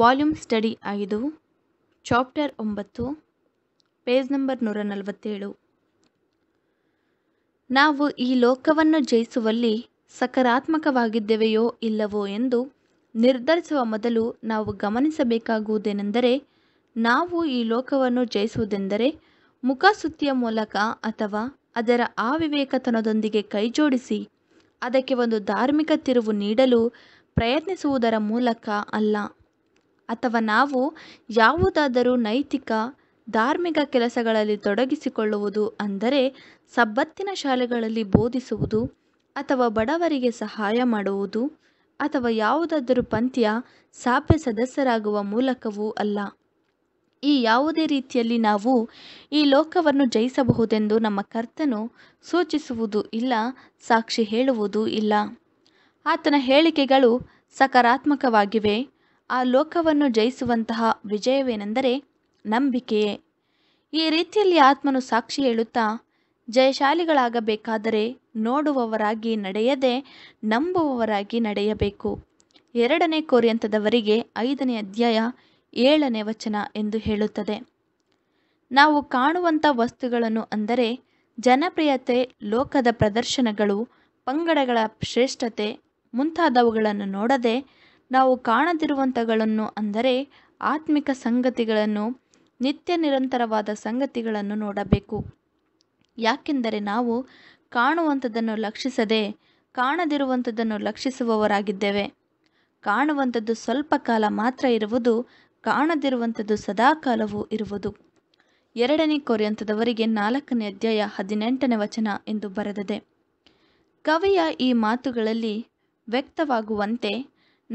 volume study ಐದು chapter ಒಂಬತ್ತು page number ನೂರ ನಲವತ್ತೇಳು ನಾವು ಈ ಲೋಕವನ್ನು ಜಯಿಸುವಲ್ಲಿ ಸಕಾರಾತ್ಮಕವಾಗಿದ್ದೇವೆಯೋ ಇಲ್ಲವೋ ಎಂದು ನಿರ್ಧರಿಸುವ ಮೊದಲು ನಾವು ಗಮನಿಸಬೇಕಾಗುವುದೇನೆಂದರೆ ನಾವು ಈ ಲೋಕವನ್ನು ಜಯಿಸುವುದೆಂದರೆ ಸುತ್ತಿಯ ಮೂಲಕ ಅಥವಾ ಅದರ ಅವಿವೇಕತನದೊಂದಿಗೆ ಕೈಜೋಡಿಸಿ ಅದಕ್ಕೆ ಒಂದು ಧಾರ್ಮಿಕ ತಿರುವು ನೀಡಲು ಪ್ರಯತ್ನಿಸುವುದರ ಮೂಲಕ ಅಲ್ಲ ಅಥವಾ ನಾವು ಯಾವುದಾದರೂ ನೈತಿಕ ಧಾರ್ಮಿಕ ಕೆಲಸಗಳಲ್ಲಿ ತೊಡಗಿಸಿಕೊಳ್ಳುವುದು ಅಂದರೆ ಸಬ್ಬತ್ತಿನ ಶಾಲೆಗಳಲ್ಲಿ ಬೋಧಿಸುವುದು ಅಥವಾ ಬಡವರಿಗೆ ಸಹಾಯ ಮಾಡುವುದು ಅಥವಾ ಯಾವುದಾದರೂ ಪಂಥ್ಯ ಸಾಪ್ಯ ಸದಸ್ಯರಾಗುವ ಮೂಲಕವೂ ಅಲ್ಲ ಈ ಯಾವುದೇ ರೀತಿಯಲ್ಲಿ ನಾವು ಈ ಲೋಕವನ್ನು ಜಯಿಸಬಹುದೆಂದು ನಮ್ಮ ಕರ್ತನು ಸೂಚಿಸುವುದು ಇಲ್ಲ ಸಾಕ್ಷಿ ಹೇಳುವುದೂ ಇಲ್ಲ ಆತನ ಹೇಳಿಕೆಗಳು ಸಕಾರಾತ್ಮಕವಾಗಿವೆ ಆ ಲೋಕವನ್ನು ಜಯಿಸುವಂತಹ ವಿಜಯವೇನೆಂದರೆ ನಂಬಿಕೆಯೇ ಈ ರೀತಿಯಲ್ಲಿ ಆತ್ಮನು ಸಾಕ್ಷಿ ಹೇಳುತ್ತಾ ಜಯಶಾಲಿಗಳಾಗಬೇಕಾದರೆ ನೋಡುವವರಾಗಿ ನಡೆಯದೆ ನಂಬುವವರಾಗಿ ನಡೆಯಬೇಕು ಎರಡನೇ ಕೋರಿಯಂತದವರಿಗೆ ಐದನೇ ಅಧ್ಯಾಯ ಏಳನೇ ವಚನ ಎಂದು ಹೇಳುತ್ತದೆ ನಾವು ಕಾಣುವಂಥ ವಸ್ತುಗಳನ್ನು ಅಂದರೆ ಜನಪ್ರಿಯತೆ ಲೋಕದ ಪ್ರದರ್ಶನಗಳು ಪಂಗಡಗಳ ಶ್ರೇಷ್ಠತೆ ಮುಂತಾದವುಗಳನ್ನು ನೋಡದೆ ನಾವು ಕಾಣದಿರುವಂಥಗಳನ್ನು ಅಂದರೆ ಆತ್ಮಿಕ ಸಂಗತಿಗಳನ್ನು ನಿತ್ಯ ನಿರಂತರವಾದ ಸಂಗತಿಗಳನ್ನು ನೋಡಬೇಕು ಯಾಕೆಂದರೆ ನಾವು ಕಾಣುವಂಥದ್ದನ್ನು ಲಕ್ಷಿಸದೆ ಕಾಣದಿರುವಂಥದ್ದನ್ನು ಲಕ್ಷಿಸುವವರಾಗಿದ್ದೇವೆ ಕಾಣುವಂಥದ್ದು ಸ್ವಲ್ಪ ಕಾಲ ಮಾತ್ರ ಇರುವುದು ಕಾಣದಿರುವಂಥದ್ದು ಸದಾಕಾಲವೂ ಇರುವುದು ಎರಡನೇ ಕೊರೆಯಂಥದವರಿಗೆ ನಾಲ್ಕನೇ ಅಧ್ಯಾಯ ಹದಿನೆಂಟನೇ ವಚನ ಎಂದು ಬರೆದಿದೆ ಕವಿಯ ಈ ಮಾತುಗಳಲ್ಲಿ ವ್ಯಕ್ತವಾಗುವಂತೆ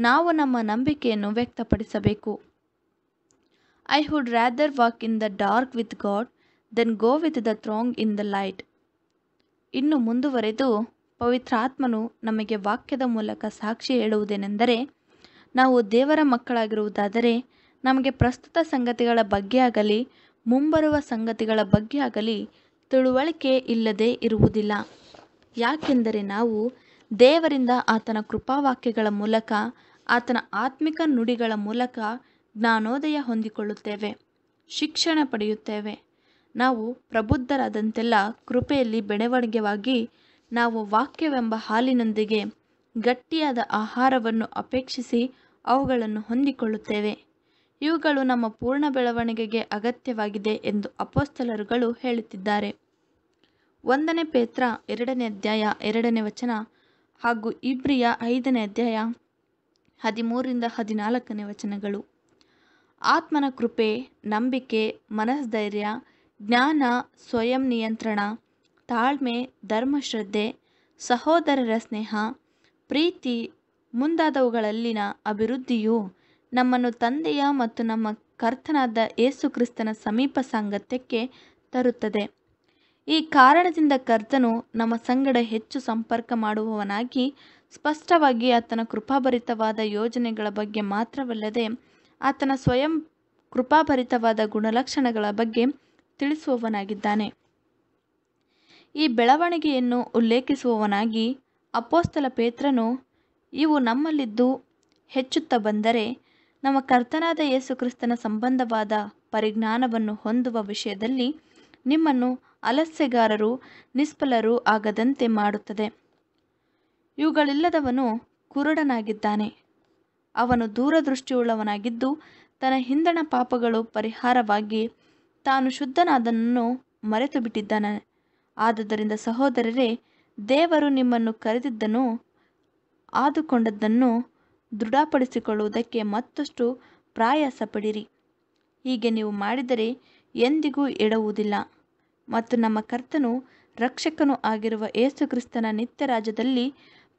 ನಾವು ನಮ್ಮ ನಂಬಿಕೆಯನ್ನು ವ್ಯಕ್ತಪಡಿಸಬೇಕು I would rather walk in the dark with God than go with the throng in the light ಇನ್ನು ಮುಂದುವರೆದು ಪವಿತ್ರಾತ್ಮನು ನಮಗೆ ವಾಕ್ಯದ ಮೂಲಕ ಸಾಕ್ಷಿ ಹೇಳುವುದೇನೆಂದರೆ ನಾವು ದೇವರ ಮಕ್ಕಳಾಗಿರುವುದಾದರೆ ನಮಗೆ ಪ್ರಸ್ತುತ ಸಂಗತಿಗಳ ಬಗ್ಗೆ ಆಗಲಿ ಮುಂಬರುವ ಸಂಗತಿಗಳ ಬಗ್ಗೆ ಆಗಲಿ ತಿಳುವಳಿಕೆ ಇಲ್ಲದೆ ಇರುವುದಿಲ್ಲ ಯಾಕೆಂದರೆ ನಾವು ದೇವರಿಂದ ಆತನ ಕೃಪಾವಾಕ್ಯಗಳ ಮೂಲಕ ಆತನ ಆತ್ಮಿಕ ನುಡಿಗಳ ಮೂಲಕ ಜ್ಞಾನೋದಯ ಹೊಂದಿಕೊಳ್ಳುತ್ತೇವೆ ಶಿಕ್ಷಣ ಪಡೆಯುತ್ತೇವೆ ನಾವು ಪ್ರಬುದ್ಧರಾದಂತೆಲ್ಲ ಕೃಪೆಯಲ್ಲಿ ಬೆಳವಣಿಗೆವಾಗಿ ನಾವು ವಾಕ್ಯವೆಂಬ ಹಾಲಿನೊಂದಿಗೆ ಗಟ್ಟಿಯಾದ ಆಹಾರವನ್ನು ಅಪೇಕ್ಷಿಸಿ ಅವುಗಳನ್ನು ಹೊಂದಿಕೊಳ್ಳುತ್ತೇವೆ ಇವುಗಳು ನಮ್ಮ ಪೂರ್ಣ ಬೆಳವಣಿಗೆಗೆ ಅಗತ್ಯವಾಗಿದೆ ಎಂದು ಅಪೋಸ್ತಲರುಗಳು ಹೇಳುತ್ತಿದ್ದಾರೆ ಒಂದನೇ ಪೇತ್ರ ಎರಡನೇ ಅಧ್ಯಾಯ ಎರಡನೇ ವಚನ ಹಾಗೂ ಇಬ್ರಿಯ ಐದನೇ ಅಧ್ಯಾಯ ಹದಿಮೂರರಿಂದ ಹದಿನಾಲ್ಕನೇ ವಚನಗಳು ಆತ್ಮನ ಕೃಪೆ ನಂಬಿಕೆ ಮನಸ್ಧೈರ್ಯ ಜ್ಞಾನ ಸ್ವಯಂ ನಿಯಂತ್ರಣ ತಾಳ್ಮೆ ಧರ್ಮಶ್ರದ್ಧೆ ಸಹೋದರರ ಸ್ನೇಹ ಪ್ರೀತಿ ಮುಂದಾದವುಗಳಲ್ಲಿನ ಅಭಿವೃದ್ಧಿಯು ನಮ್ಮನ್ನು ತಂದೆಯ ಮತ್ತು ನಮ್ಮ ಕರ್ತನಾದ ಏಸುಕ್ರಿಸ್ತನ ಕ್ರಿಸ್ತನ ಸಮೀಪ ಸಾಂಗತ್ಯಕ್ಕೆ ತರುತ್ತದೆ ಈ ಕಾರಣದಿಂದ ಕರ್ತನು ನಮ್ಮ ಸಂಗಡ ಹೆಚ್ಚು ಸಂಪರ್ಕ ಮಾಡುವವನಾಗಿ ಸ್ಪಷ್ಟವಾಗಿ ಆತನ ಕೃಪಾಭರಿತವಾದ ಯೋಜನೆಗಳ ಬಗ್ಗೆ ಮಾತ್ರವಲ್ಲದೆ ಆತನ ಸ್ವಯಂ ಕೃಪಾಭರಿತವಾದ ಗುಣಲಕ್ಷಣಗಳ ಬಗ್ಗೆ ತಿಳಿಸುವವನಾಗಿದ್ದಾನೆ ಈ ಬೆಳವಣಿಗೆಯನ್ನು ಉಲ್ಲೇಖಿಸುವವನಾಗಿ ಅಪೋಸ್ತಲ ಪೇತ್ರನು ಇವು ನಮ್ಮಲ್ಲಿದ್ದು ಹೆಚ್ಚುತ್ತಾ ಬಂದರೆ ನಮ್ಮ ಕರ್ತನಾದ ಯೇಸುಕ್ರಿಸ್ತನ ಸಂಬಂಧವಾದ ಪರಿಜ್ಞಾನವನ್ನು ಹೊಂದುವ ವಿಷಯದಲ್ಲಿ ನಿಮ್ಮನ್ನು ಅಲಸ್ಯಗಾರರು ನಿಷ್ಫಲರು ಆಗದಂತೆ ಮಾಡುತ್ತದೆ ಇವುಗಳಿಲ್ಲದವನು ಕುರುಡನಾಗಿದ್ದಾನೆ ಅವನು ದೂರದೃಷ್ಟಿಯುಳ್ಳವನಾಗಿದ್ದು ತನ್ನ ಹಿಂದಣ ಪಾಪಗಳು ಪರಿಹಾರವಾಗಿ ತಾನು ಶುದ್ಧನಾದನನ್ನು ಮರೆತು ಬಿಟ್ಟಿದ್ದಾನೆ ಆದ್ದರಿಂದ ಸಹೋದರರೇ ದೇವರು ನಿಮ್ಮನ್ನು ಕರೆದಿದ್ದನು ಆದುಕೊಂಡದ್ದನ್ನು ದೃಢಪಡಿಸಿಕೊಳ್ಳುವುದಕ್ಕೆ ಮತ್ತಷ್ಟು ಪ್ರಾಯಾಸ ಪಡಿರಿ ಹೀಗೆ ನೀವು ಮಾಡಿದರೆ ಎಂದಿಗೂ ಎಡುವುದಿಲ್ಲ ಮತ್ತು ನಮ್ಮ ಕರ್ತನು ರಕ್ಷಕನು ಆಗಿರುವ ಏಸುಕ್ರಿಸ್ತನ ಕ್ರಿಸ್ತನ ನಿತ್ಯ ರಾಜ್ಯದಲ್ಲಿ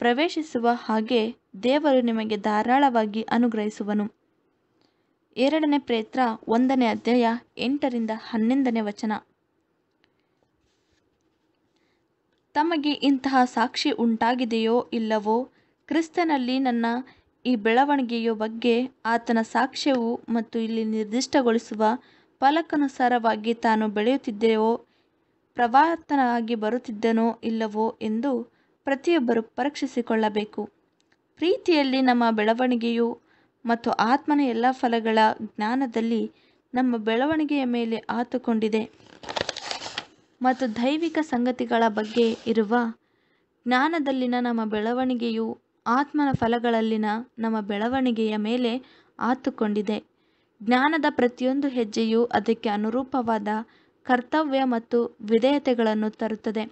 ಪ್ರವೇಶಿಸುವ ಹಾಗೆ ದೇವರು ನಿಮಗೆ ಧಾರಾಳವಾಗಿ ಅನುಗ್ರಹಿಸುವನು ಎರಡನೇ ಪ್ರೇತ್ರ ಒಂದನೇ ಅಧ್ಯಾಯ ಎಂಟರಿಂದ ಹನ್ನೊಂದನೇ ವಚನ ತಮಗೆ ಇಂತಹ ಸಾಕ್ಷಿ ಉಂಟಾಗಿದೆಯೋ ಇಲ್ಲವೋ ಕ್ರಿಸ್ತನಲ್ಲಿ ನನ್ನ ಈ ಬೆಳವಣಿಗೆಯ ಬಗ್ಗೆ ಆತನ ಸಾಕ್ಷ್ಯವು ಮತ್ತು ಇಲ್ಲಿ ನಿರ್ದಿಷ್ಟಗೊಳಿಸುವ ಫಲಕನುಸಾರವಾಗಿ ತಾನು ಬೆಳೆಯುತ್ತಿದ್ದೇವೋ ಪ್ರವರ್ತನಾಗಿ ಬರುತ್ತಿದ್ದನೋ ಇಲ್ಲವೋ ಎಂದು ಪ್ರತಿಯೊಬ್ಬರು ಪರೀಕ್ಷಿಸಿಕೊಳ್ಳಬೇಕು ಪ್ರೀತಿಯಲ್ಲಿ ನಮ್ಮ ಬೆಳವಣಿಗೆಯು ಮತ್ತು ಆತ್ಮನ ಎಲ್ಲ ಫಲಗಳ ಜ್ಞಾನದಲ್ಲಿ ನಮ್ಮ ಬೆಳವಣಿಗೆಯ ಮೇಲೆ ಆತುಕೊಂಡಿದೆ ಮತ್ತು ದೈವಿಕ ಸಂಗತಿಗಳ ಬಗ್ಗೆ ಇರುವ ಜ್ಞಾನದಲ್ಲಿನ ನಮ್ಮ ಬೆಳವಣಿಗೆಯು ಆತ್ಮನ ಫಲಗಳಲ್ಲಿನ ನಮ್ಮ ಬೆಳವಣಿಗೆಯ ಮೇಲೆ ಆತುಕೊಂಡಿದೆ ಜ್ಞಾನದ ಪ್ರತಿಯೊಂದು ಹೆಜ್ಜೆಯೂ ಅದಕ್ಕೆ ಅನುರೂಪವಾದ ಕರ್ತವ್ಯ ಮತ್ತು ವಿಧೇಯತೆಗಳನ್ನು ತರುತ್ತದೆ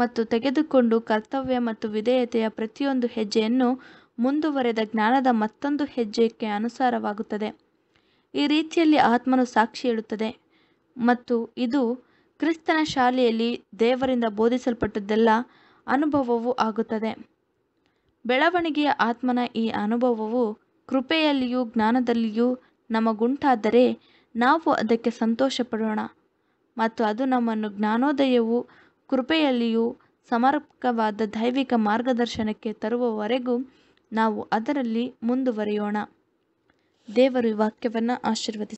ಮತ್ತು ತೆಗೆದುಕೊಂಡು ಕರ್ತವ್ಯ ಮತ್ತು ವಿಧೇಯತೆಯ ಪ್ರತಿಯೊಂದು ಹೆಜ್ಜೆಯನ್ನು ಮುಂದುವರೆದ ಜ್ಞಾನದ ಮತ್ತೊಂದು ಹೆಜ್ಜೆಗೆ ಅನುಸಾರವಾಗುತ್ತದೆ ಈ ರೀತಿಯಲ್ಲಿ ಆತ್ಮನು ಸಾಕ್ಷಿ ಹೇಳುತ್ತದೆ ಮತ್ತು ಇದು ಕ್ರಿಸ್ತನ ಶಾಲೆಯಲ್ಲಿ ದೇವರಿಂದ ಬೋಧಿಸಲ್ಪಟ್ಟದ್ದೆಲ್ಲ ಅನುಭವವೂ ಆಗುತ್ತದೆ ಬೆಳವಣಿಗೆಯ ಆತ್ಮನ ಈ ಅನುಭವವು ಕೃಪೆಯಲ್ಲಿಯೂ ಜ್ಞಾನದಲ್ಲಿಯೂ ನಮಗುಂಟಾದರೆ ನಾವು ಅದಕ್ಕೆ ಸಂತೋಷಪಡೋಣ ಮತ್ತು ಅದು ನಮ್ಮನ್ನು ಜ್ಞಾನೋದಯವು ಕೃಪೆಯಲ್ಲಿಯೂ ಸಮರ್ಪಕವಾದ ದೈವಿಕ ಮಾರ್ಗದರ್ಶನಕ್ಕೆ ತರುವವರೆಗೂ ನಾವು ಅದರಲ್ಲಿ ಮುಂದುವರಿಯೋಣ ದೇವರು ಈ ವಾಕ್ಯವನ್ನು ಆಶೀರ್ವದಿಸಿ